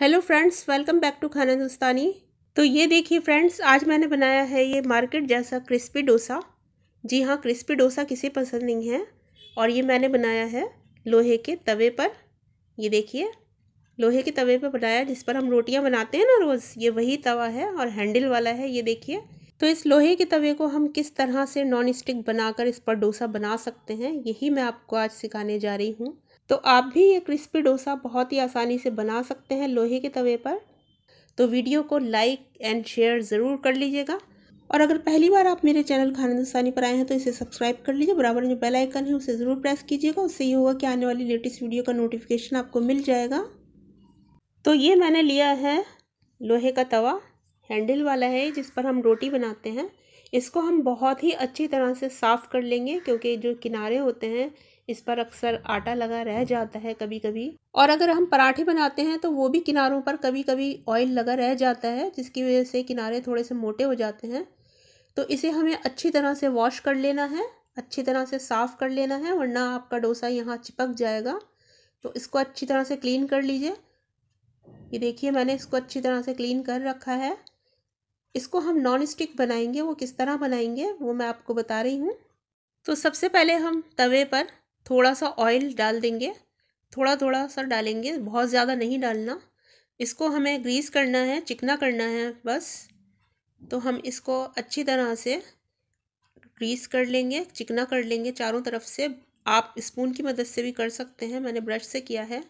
hello friends welcome back to Khana Dostani तो ये देखिए फ्रेंड्स आज मैंने बनाया है ये मार्केट जैसा क्रिस्पी डोसा जी हाँ क्रिस्पी डोसा किसे पसंद नहीं है और ये मैंने बनाया है लोहे के तवे पर ये देखिए लोहे के तवे पर बनाया जिस पर हम रोटियां बनाते हैं ना रोज़ ये वही तवा है और हैंडल वाला है ये देखिए तो इस लोहे के तवे को हम किस तरह से नॉन स्टिक बनाकर इस पर डोसा बना सकते हैं यही मैं आपको आज सिखाने जा रही हूँ तो आप भी ये क्रिस्पी डोसा बहुत ही आसानी से बना सकते हैं लोहे के तवे पर तो वीडियो को लाइक एंड शेयर ज़रूर कर लीजिएगा और अगर पहली बार आप मेरे चैनल खाना दस्तानी पर आए हैं तो इसे सब्सक्राइब कर लीजिए बराबर जो बेल आइकन है उसे ज़रूर प्रेस कीजिएगा उससे ये होगा कि आने वाली लेटेस्ट वीडियो का नोटिफिकेशन आपको मिल जाएगा तो ये मैंने लिया है लोहे का तवा हैंडल वाला है जिस पर हम रोटी बनाते हैं इसको हम बहुत ही अच्छी तरह से साफ़ कर लेंगे क्योंकि जो किनारे होते हैं इस पर अक्सर आटा लगा रह जाता है कभी कभी और अगर हम पराठे बनाते हैं तो वो भी किनारों पर कभी कभी ऑयल लगा रह जाता है जिसकी वजह से किनारे थोड़े से मोटे हो जाते हैं तो इसे हमें अच्छी तरह से वॉश कर लेना है अच्छी तरह से साफ़ कर लेना है वरना आपका डोसा यहाँ चिपक जाएगा तो इसको अच्छी तरह से क्लीन कर लीजिए ये देखिए मैंने इसको अच्छी तरह से क्लीन कर रखा है इसको हम नॉन स्टिक बनाएंगे वो किस तरह बनाएंगे वो मैं आपको बता रही हूँ तो सबसे पहले हम तवे पर थोड़ा सा ऑयल डाल देंगे थोड़ा थोड़ा सा डालेंगे बहुत ज़्यादा नहीं डालना इसको हमें ग्रीस करना है चिकना करना है बस तो हम इसको अच्छी तरह से ग्रीस कर लेंगे चिकना कर लेंगे चारों तरफ से आप स्पून की मदद से भी कर सकते हैं मैंने ब्रश से किया है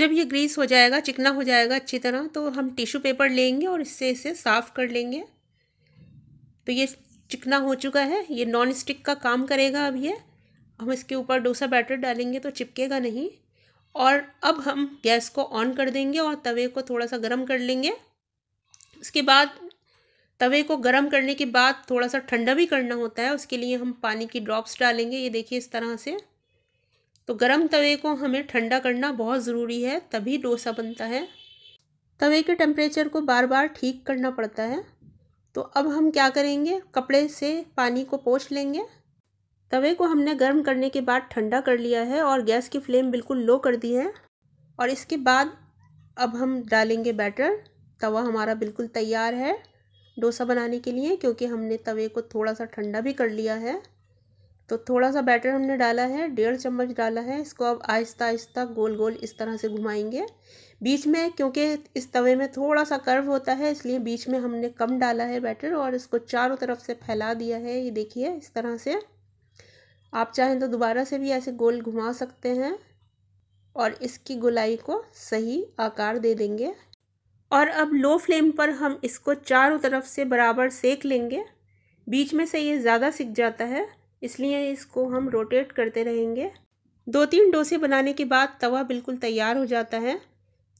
जब ये ग्रीस हो जाएगा चिकना हो जाएगा अच्छी तरह तो हम टिश्यू पेपर लेंगे और इससे इसे साफ़ कर लेंगे तो ये चिकना हो चुका है ये नॉन स्टिक का काम करेगा अब ये हम इसके ऊपर डोसा बैटर डालेंगे तो चिपकेगा नहीं और अब हम गैस को ऑन कर देंगे और तवे को थोड़ा सा गर्म कर लेंगे उसके बाद तवे को गर्म करने के बाद थोड़ा सा ठंडा भी करना होता है उसके लिए हम पानी की ड्रॉप्स डालेंगे ये देखिए इस तरह से तो गर्म तवे को हमें ठंडा करना बहुत ज़रूरी है तभी डोसा बनता है तवे के टेम्परेचर को बार बार ठीक करना पड़ता है तो अब हम क्या करेंगे कपड़े से पानी को पोछ लेंगे तवे को हमने गर्म करने के बाद ठंडा कर लिया है और गैस की फ्लेम बिल्कुल लो कर दी है और इसके बाद अब हम डालेंगे बैटर तवा हमारा बिल्कुल तैयार है डोसा बनाने के लिए क्योंकि हमने तवे को थोड़ा सा ठंडा भी कर लिया है तो थोड़ा सा बैटर हमने डाला है डेढ़ चम्मच डाला है इसको अब आहिस्ता आहिस्ता गोल गोल इस तरह से घुमाएंगे बीच में क्योंकि इस तवे में थोड़ा सा कर्व होता है इसलिए बीच में हमने कम डाला है बैटर और इसको चारों तरफ से फैला दिया है ये देखिए इस तरह से आप चाहें तो दोबारा से भी ऐसे गोल घुमा सकते हैं और इसकी गोलाई को सही आकार दे देंगे और अब लो फ्लेम पर हम इसको चारों तरफ से बराबर सेक लेंगे बीच में से ये ज़्यादा सिक जाता है इसलिए इसको हम रोटेट करते रहेंगे दो तीन डोसे बनाने के बाद तवा बिल्कुल तैयार हो जाता है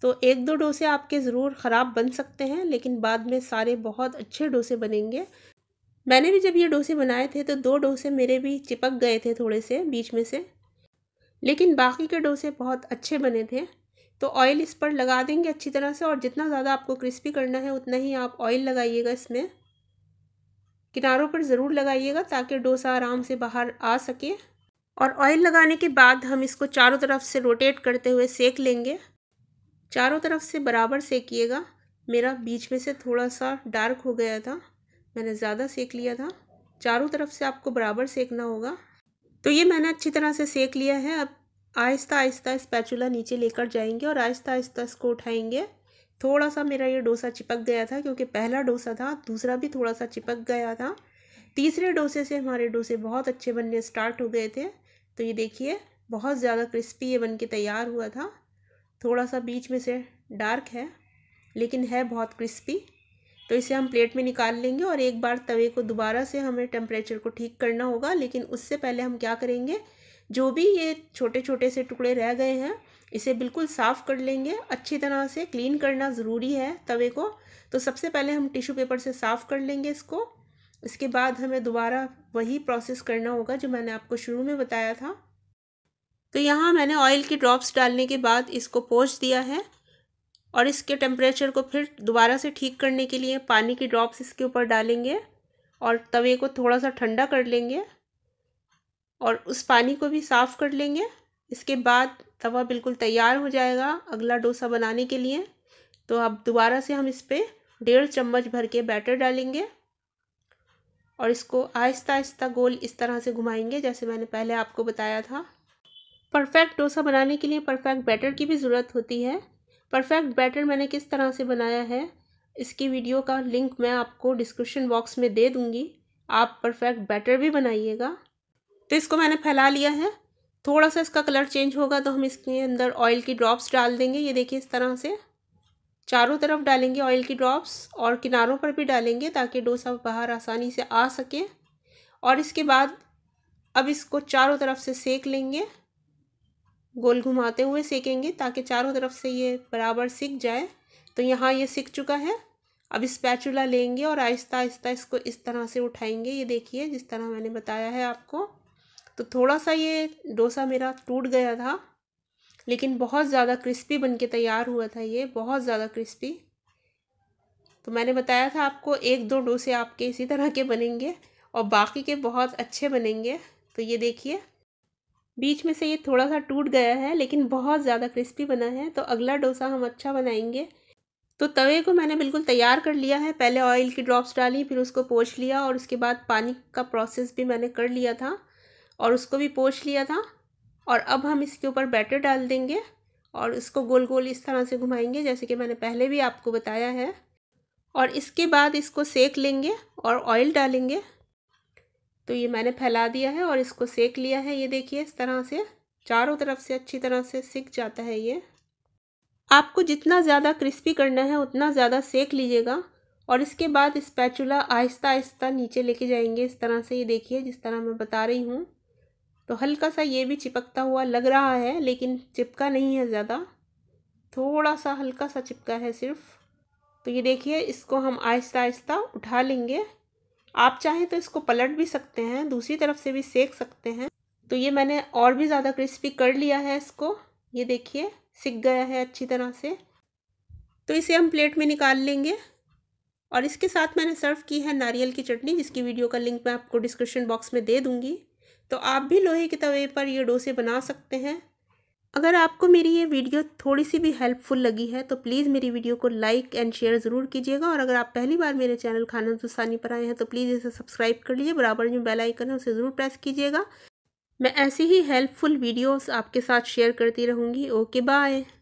तो एक दो डोसे आपके ज़रूर ख़राब बन सकते हैं लेकिन बाद में सारे बहुत अच्छे डोसे बनेंगे मैंने भी जब ये डोसे बनाए थे तो दो डोसे मेरे भी चिपक गए थे थोड़े से बीच में से लेकिन बाकी के डोसे बहुत अच्छे बने थे तो ऑयल इस पर लगा देंगे अच्छी तरह से और जितना ज़्यादा आपको क्रिस्पी करना है उतना ही आप ऑयल लगाइएगा इसमें किनारों पर ज़रूर लगाइएगा ताकि डोसा आराम से बाहर आ सके और ऑयल लगाने के बाद हम इसको चारों तरफ से रोटेट करते हुए सेक लेंगे चारों तरफ से बराबर सेकिएगा मेरा बीच में से थोड़ा सा डार्क हो गया था मैंने ज़्यादा सेक लिया था चारों तरफ से आपको बराबर सेकना होगा तो ये मैंने अच्छी तरह से सेक लिया है अब आहिस्ता आहिस्ता स्पैचुला नीचे लेकर जाएंगे और आहिस्ता आहिस्ता इसको उठाएंगे थोड़ा सा मेरा ये डोसा चिपक गया था क्योंकि पहला डोसा था दूसरा भी थोड़ा सा चिपक गया था तीसरे डोसे से हमारे डोसे बहुत अच्छे बनने स्टार्ट हो गए थे तो ये देखिए बहुत ज़्यादा क्रिस्पी ये बन के तैयार हुआ था थोड़ा सा बीच में से डार्क है लेकिन है बहुत क्रिस्पी तो इसे हम प्लेट में निकाल लेंगे और एक बार तवे को दोबारा से हमें टेम्परेचर को ठीक करना होगा लेकिन उससे पहले हम क्या करेंगे जो भी ये छोटे छोटे से टुकड़े रह गए हैं इसे बिल्कुल साफ़ कर लेंगे अच्छी तरह से क्लीन करना ज़रूरी है तवे को तो सबसे पहले हम टिश्यू पेपर से साफ़ कर लेंगे इसको इसके बाद हमें दोबारा वही प्रोसेस करना होगा जो मैंने आपको शुरू में बताया था तो यहाँ मैंने ऑयल के ड्रॉप्स डालने के बाद इसको पोछ दिया है और इसके टेम्परेचर को फिर दोबारा से ठीक करने के लिए पानी की ड्रॉप्स इसके ऊपर डालेंगे और तवे को थोड़ा सा ठंडा कर लेंगे और उस पानी को भी साफ़ कर लेंगे इसके बाद तवा बिल्कुल तैयार हो जाएगा अगला डोसा बनाने के लिए तो अब दोबारा से हम इस पर डेढ़ चम्मच भर के बैटर डालेंगे और इसको आहिस्ता आहिस्ता गोल इस तरह से घुमाएंगे जैसे मैंने पहले आपको बताया था परफेक्ट डोसा बनाने के लिए परफेक्ट बैटर की भी ज़रूरत होती है परफेक्ट बैटर मैंने किस तरह से बनाया है इसकी वीडियो का लिंक मैं आपको डिस्क्रिप्शन बॉक्स में दे दूँगी आप परफेक्ट बैटर भी बनाइएगा तो इसको मैंने फैला लिया है थोड़ा सा इसका कलर चेंज होगा तो हम इसके अंदर ऑयल की ड्रॉप्स डाल देंगे ये देखिए इस तरह से चारों तरफ डालेंगे ऑयल की ड्रॉप्स और किनारों पर भी डालेंगे ताकि डोसा बाहर आसानी से आ सके और इसके बाद अब इसको चारों तरफ से सेक लेंगे गोल घुमाते हुए सेकेंगे ताकि चारों तरफ से ये बराबर सिक जाए तो यहाँ ये सिक चुका है अब स्पैचुला लेंगे और आहिस्ता आहिस्ता इसको इस तरह से उठाएंगे ये देखिए जिस तरह मैंने बताया है आपको तो थोड़ा सा ये डोसा मेरा टूट गया था लेकिन बहुत ज़्यादा क्रिस्पी बन के तैयार हुआ था ये बहुत ज़्यादा क्रिस्पी तो मैंने बताया था आपको एक दो डोसे आपके इसी तरह के बनेंगे और बाकी के बहुत अच्छे बनेंगे तो ये देखिए बीच में से ये थोड़ा सा टूट गया है लेकिन बहुत ज़्यादा क्रिस्पी बना है तो अगला डोसा हम अच्छा बनाएंगे तो तवे को मैंने बिल्कुल तैयार कर लिया है पहले ऑयल की ड्रॉप्स डाली फिर उसको पोछ लिया और उसके बाद पानी का प्रोसेस भी मैंने कर लिया था और उसको भी पोछ लिया था और अब हम इसके ऊपर बैटर डाल देंगे और इसको गोल गोल इस तरह से घुमाएंगे जैसे कि मैंने पहले भी आपको बताया है और इसके बाद इसको सेक लेंगे और ऑयल डालेंगे तो ये मैंने फैला दिया है और इसको सेक लिया है ये देखिए इस तरह से चारों तरफ से अच्छी तरह से सिक जाता है ये आपको जितना ज़्यादा क्रिस्पी करना है उतना ज़्यादा सेक लीजिएगा और इसके बाद स्पैचुला आहिस्ता आहिस्ता नीचे लेके जाएंगे इस तरह से ये देखिए जिस तरह मैं बता रही हूँ तो हल्का सा ये भी चिपकता हुआ लग रहा है लेकिन चिपका नहीं है ज़्यादा थोड़ा सा हल्का सा चिपका है सिर्फ तो ये देखिए इसको हम आहिस्ता आहिस्ता उठा लेंगे आप चाहें तो इसको पलट भी सकते हैं दूसरी तरफ से भी सेक सकते हैं तो ये मैंने और भी ज़्यादा क्रिस्पी कर लिया है इसको ये देखिए सिक गया है अच्छी तरह से तो इसे हम प्लेट में निकाल लेंगे और इसके साथ मैंने सर्व की है नारियल की चटनी जिसकी वीडियो का लिंक मैं आपको डिस्क्रिप्शन बॉक्स में दे दूँगी तो आप भी लोहे के तवे पर ये डोसे बना सकते हैं अगर आपको मेरी ये वीडियो थोड़ी सी भी हेल्पफुल लगी है तो प्लीज़ मेरी वीडियो को लाइक एंड शेयर ज़रूर कीजिएगा और अगर आप पहली बार मेरे चैनल खाना दुस्तानी पर आए हैं तो प्लीज़ इसे सब्सक्राइब कर लीजिए बराबर जो बेल आइकन है उसे ज़रूर प्रेस कीजिएगा मैं ऐसी ही हेल्पफुल वीडियोस आपके साथ शेयर करती रहूँगी ओके बाय